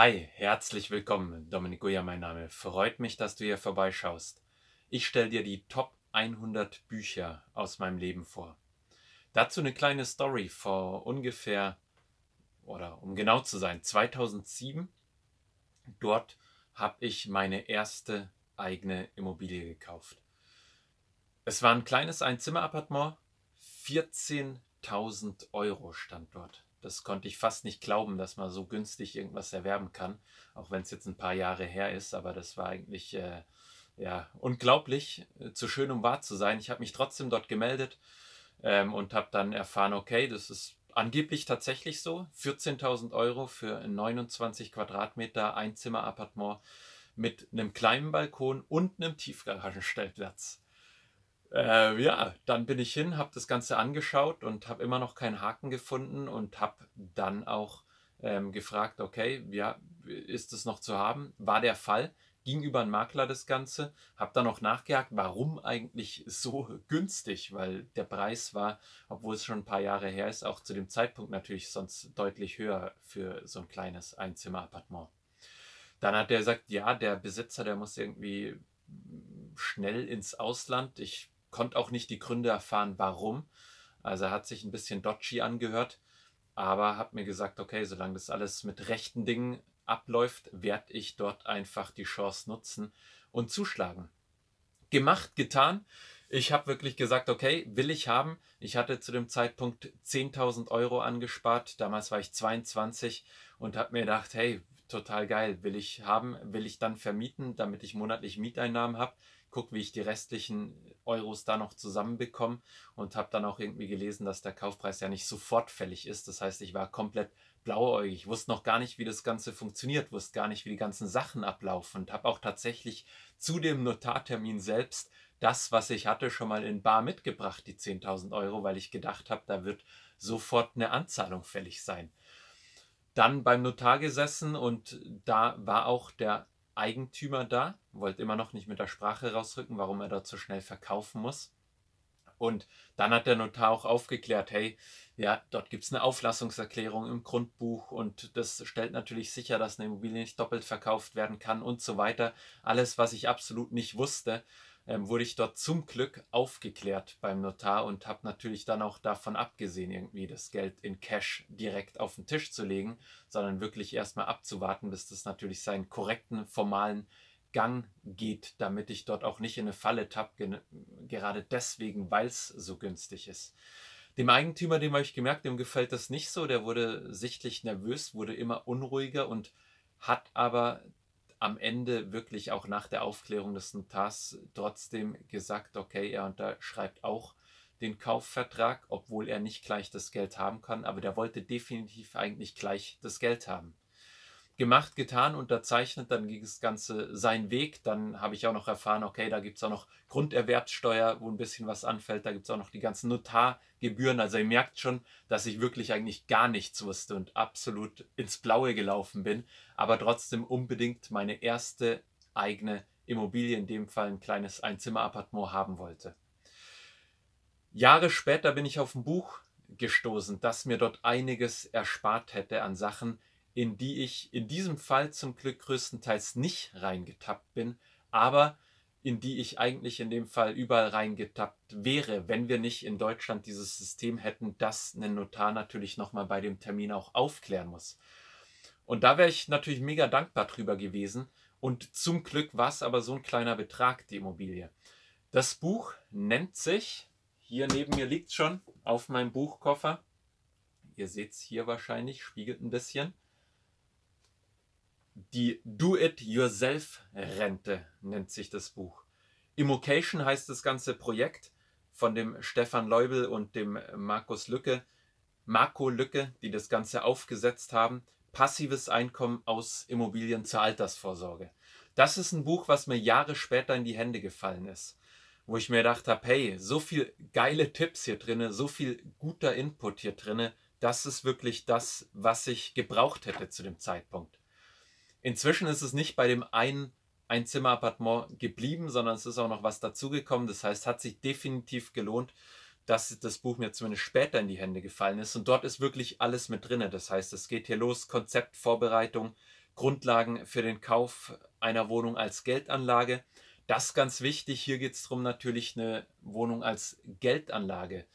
Hi, herzlich willkommen. Dominik Goya, mein Name. Freut mich, dass du hier vorbeischaust. Ich stelle dir die Top 100 Bücher aus meinem Leben vor. Dazu eine kleine Story vor ungefähr, oder um genau zu sein, 2007. Dort habe ich meine erste eigene Immobilie gekauft. Es war ein kleines Einzimmerappartement, 14.000 Euro stand dort. Das konnte ich fast nicht glauben, dass man so günstig irgendwas erwerben kann, auch wenn es jetzt ein paar Jahre her ist, aber das war eigentlich äh, ja, unglaublich, äh, zu schön, um wahr zu sein. Ich habe mich trotzdem dort gemeldet ähm, und habe dann erfahren, okay, das ist angeblich tatsächlich so, 14.000 Euro für ein 29 Quadratmeter Einzimmer-Appartement mit einem kleinen Balkon und einem Tiefgaragenstellplatz. Äh, ja, dann bin ich hin, habe das Ganze angeschaut und habe immer noch keinen Haken gefunden und habe dann auch ähm, gefragt, okay, ja, ist das noch zu haben? War der Fall? Ging über einen Makler das Ganze, habe dann noch nachgehakt, warum eigentlich so günstig, weil der Preis war, obwohl es schon ein paar Jahre her ist, auch zu dem Zeitpunkt natürlich sonst deutlich höher für so ein kleines Einzimmerappartement. Dann hat er gesagt, ja, der Besitzer, der muss irgendwie schnell ins Ausland. Ich konnte auch nicht die Gründe erfahren, warum. Also er hat sich ein bisschen dodgy angehört, aber hat mir gesagt, okay, solange das alles mit rechten Dingen abläuft, werde ich dort einfach die Chance nutzen und zuschlagen. Gemacht, getan. Ich habe wirklich gesagt, okay, will ich haben. Ich hatte zu dem Zeitpunkt 10.000 Euro angespart. Damals war ich 22 und habe mir gedacht, hey, total geil. Will ich haben, will ich dann vermieten, damit ich monatlich Mieteinnahmen habe. Guck, wie ich die restlichen Euros da noch zusammenbekomme und habe dann auch irgendwie gelesen, dass der Kaufpreis ja nicht sofort fällig ist. Das heißt, ich war komplett blauäugig, wusste noch gar nicht, wie das Ganze funktioniert, wusste gar nicht, wie die ganzen Sachen ablaufen und habe auch tatsächlich zu dem Notartermin selbst das, was ich hatte, schon mal in Bar mitgebracht, die 10.000 Euro, weil ich gedacht habe, da wird sofort eine Anzahlung fällig sein dann beim Notar gesessen und da war auch der Eigentümer da, wollte immer noch nicht mit der Sprache rausrücken, warum er dort so schnell verkaufen muss. Und dann hat der Notar auch aufgeklärt, hey, ja, dort gibt es eine Auflassungserklärung im Grundbuch und das stellt natürlich sicher, dass eine Immobilie nicht doppelt verkauft werden kann und so weiter. Alles, was ich absolut nicht wusste ähm, wurde ich dort zum Glück aufgeklärt beim Notar und habe natürlich dann auch davon abgesehen, irgendwie das Geld in Cash direkt auf den Tisch zu legen, sondern wirklich erstmal abzuwarten, bis das natürlich seinen korrekten, formalen Gang geht, damit ich dort auch nicht in eine Falle tappe, gerade deswegen, weil es so günstig ist. Dem Eigentümer, dem habe ich gemerkt, dem gefällt das nicht so, der wurde sichtlich nervös, wurde immer unruhiger und hat aber am Ende wirklich auch nach der Aufklärung des Notars trotzdem gesagt, okay, er unterschreibt auch den Kaufvertrag, obwohl er nicht gleich das Geld haben kann, aber der wollte definitiv eigentlich gleich das Geld haben gemacht, getan, unterzeichnet, dann ging das Ganze seinen Weg. Dann habe ich auch noch erfahren, okay, da gibt es auch noch Grunderwerbssteuer, wo ein bisschen was anfällt. Da gibt es auch noch die ganzen Notargebühren. Also ihr merkt schon, dass ich wirklich eigentlich gar nichts wusste und absolut ins Blaue gelaufen bin. Aber trotzdem unbedingt meine erste eigene Immobilie, in dem Fall ein kleines Einzimmerappartement haben wollte. Jahre später bin ich auf ein Buch gestoßen, das mir dort einiges erspart hätte an Sachen, in die ich in diesem Fall zum Glück größtenteils nicht reingetappt bin, aber in die ich eigentlich in dem Fall überall reingetappt wäre, wenn wir nicht in Deutschland dieses System hätten, dass ein Notar natürlich nochmal bei dem Termin auch aufklären muss. Und da wäre ich natürlich mega dankbar drüber gewesen. Und zum Glück war es aber so ein kleiner Betrag, die Immobilie. Das Buch nennt sich, hier neben mir liegt es schon auf meinem Buchkoffer, ihr seht es hier wahrscheinlich, spiegelt ein bisschen, die Do-It-Yourself-Rente nennt sich das Buch. Immocation heißt das ganze Projekt von dem Stefan Leubel und dem Markus Lücke, Marco Lücke, die das Ganze aufgesetzt haben. Passives Einkommen aus Immobilien zur Altersvorsorge. Das ist ein Buch, was mir Jahre später in die Hände gefallen ist, wo ich mir gedacht habe, hey, so viel geile Tipps hier drinne, so viel guter Input hier drinne, das ist wirklich das, was ich gebraucht hätte zu dem Zeitpunkt. Inzwischen ist es nicht bei dem einen Einzimmerappartement geblieben, sondern es ist auch noch was dazugekommen. Das heißt, hat sich definitiv gelohnt, dass das Buch mir zumindest später in die Hände gefallen ist. Und dort ist wirklich alles mit drin. Das heißt, es geht hier los: Konzeptvorbereitung, Grundlagen für den Kauf einer Wohnung als Geldanlage. Das ist ganz wichtig. Hier geht es darum, natürlich eine Wohnung als Geldanlage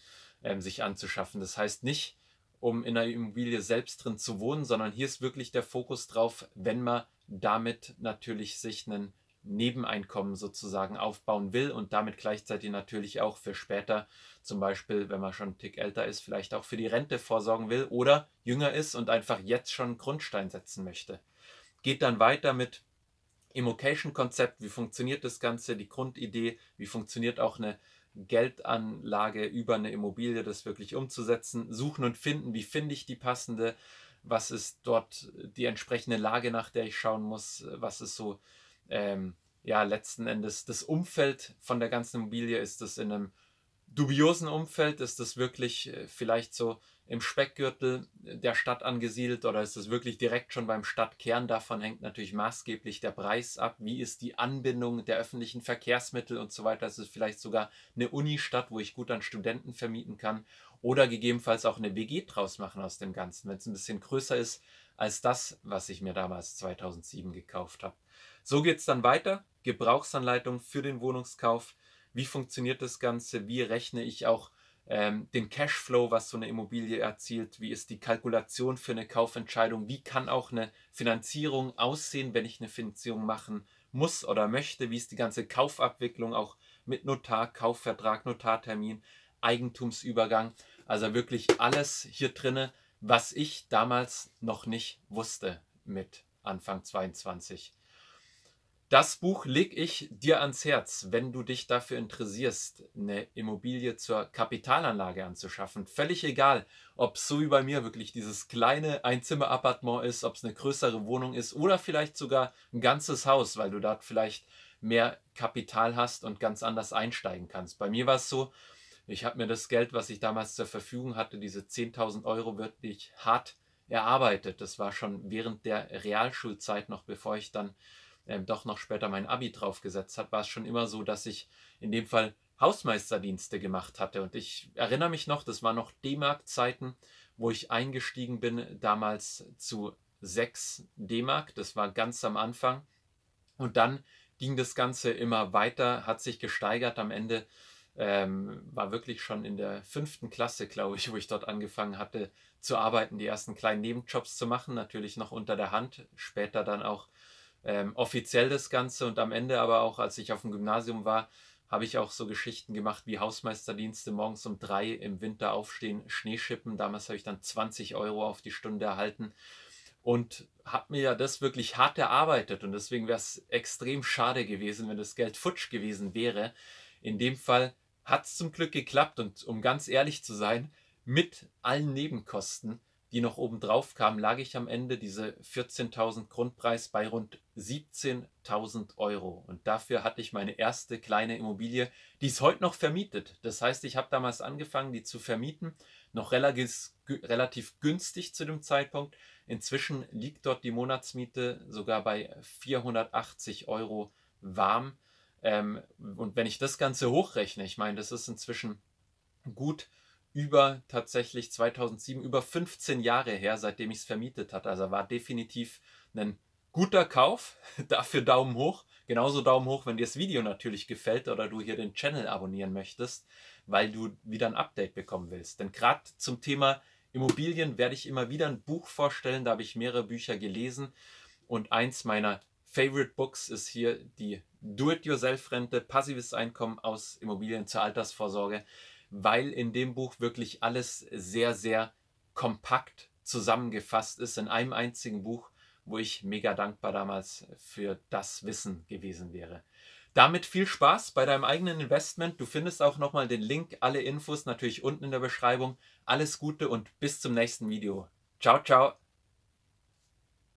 ähm, sich anzuschaffen. Das heißt nicht, um in der Immobilie selbst drin zu wohnen, sondern hier ist wirklich der Fokus drauf, wenn man damit natürlich sich einen Nebeneinkommen sozusagen aufbauen will und damit gleichzeitig natürlich auch für später, zum Beispiel, wenn man schon einen Tick älter ist, vielleicht auch für die Rente vorsorgen will oder jünger ist und einfach jetzt schon einen Grundstein setzen möchte. Geht dann weiter mit Immocation-Konzept, wie funktioniert das Ganze, die Grundidee, wie funktioniert auch eine Geldanlage über eine Immobilie das wirklich umzusetzen, suchen und finden, wie finde ich die passende, was ist dort die entsprechende Lage, nach der ich schauen muss, was ist so, ähm, ja, letzten Endes das Umfeld von der ganzen Immobilie, ist das in einem dubiosen Umfeld, ist das wirklich äh, vielleicht so im Speckgürtel der Stadt angesiedelt oder ist es wirklich direkt schon beim Stadtkern? Davon hängt natürlich maßgeblich der Preis ab. Wie ist die Anbindung der öffentlichen Verkehrsmittel und so weiter? Ist es vielleicht sogar eine Unistadt, wo ich gut an Studenten vermieten kann? Oder gegebenenfalls auch eine WG draus machen aus dem Ganzen, wenn es ein bisschen größer ist als das, was ich mir damals 2007 gekauft habe. So geht es dann weiter. Gebrauchsanleitung für den Wohnungskauf. Wie funktioniert das Ganze? Wie rechne ich auch ähm, den Cashflow, was so eine Immobilie erzielt, wie ist die Kalkulation für eine Kaufentscheidung, wie kann auch eine Finanzierung aussehen, wenn ich eine Finanzierung machen muss oder möchte, wie ist die ganze Kaufabwicklung auch mit Notar, Kaufvertrag, Notartermin, Eigentumsübergang, also wirklich alles hier drinne, was ich damals noch nicht wusste mit Anfang 22. Das Buch lege ich dir ans Herz, wenn du dich dafür interessierst, eine Immobilie zur Kapitalanlage anzuschaffen. Völlig egal, ob es so wie bei mir wirklich dieses kleine Einzimmerappartement ist, ob es eine größere Wohnung ist oder vielleicht sogar ein ganzes Haus, weil du dort vielleicht mehr Kapital hast und ganz anders einsteigen kannst. Bei mir war es so, ich habe mir das Geld, was ich damals zur Verfügung hatte, diese 10.000 Euro wirklich hart erarbeitet. Das war schon während der Realschulzeit noch, bevor ich dann ähm, doch noch später mein Abi draufgesetzt hat, war es schon immer so, dass ich in dem Fall Hausmeisterdienste gemacht hatte. Und ich erinnere mich noch, das waren noch D-Mark-Zeiten, wo ich eingestiegen bin, damals zu 6 D-Mark. Das war ganz am Anfang. Und dann ging das Ganze immer weiter, hat sich gesteigert. Am Ende ähm, war wirklich schon in der fünften Klasse, glaube ich, wo ich dort angefangen hatte zu arbeiten, die ersten kleinen Nebenjobs zu machen, natürlich noch unter der Hand, später dann auch ähm, offiziell das Ganze und am Ende aber auch, als ich auf dem Gymnasium war, habe ich auch so Geschichten gemacht wie Hausmeisterdienste morgens um drei im Winter aufstehen, Schnee schippen. Damals habe ich dann 20 Euro auf die Stunde erhalten und habe mir ja das wirklich hart erarbeitet. Und deswegen wäre es extrem schade gewesen, wenn das Geld futsch gewesen wäre. In dem Fall hat es zum Glück geklappt und um ganz ehrlich zu sein, mit allen Nebenkosten die noch oben drauf kamen, lag ich am Ende diese 14.000 Grundpreis bei rund 17.000 Euro. Und dafür hatte ich meine erste kleine Immobilie, die ist heute noch vermietet. Das heißt, ich habe damals angefangen, die zu vermieten, noch relativ günstig zu dem Zeitpunkt. Inzwischen liegt dort die Monatsmiete sogar bei 480 Euro warm. Ähm, und wenn ich das Ganze hochrechne, ich meine, das ist inzwischen gut über tatsächlich 2007, über 15 Jahre her, seitdem ich es vermietet hatte. Also war definitiv ein guter Kauf. Dafür Daumen hoch. Genauso Daumen hoch, wenn dir das Video natürlich gefällt oder du hier den Channel abonnieren möchtest, weil du wieder ein Update bekommen willst. Denn gerade zum Thema Immobilien werde ich immer wieder ein Buch vorstellen. Da habe ich mehrere Bücher gelesen. Und eins meiner Favorite Books ist hier die Do-it-yourself-Rente, passives Einkommen aus Immobilien zur Altersvorsorge weil in dem Buch wirklich alles sehr, sehr kompakt zusammengefasst ist in einem einzigen Buch, wo ich mega dankbar damals für das Wissen gewesen wäre. Damit viel Spaß bei deinem eigenen Investment. Du findest auch nochmal den Link, alle Infos natürlich unten in der Beschreibung. Alles Gute und bis zum nächsten Video. Ciao, ciao.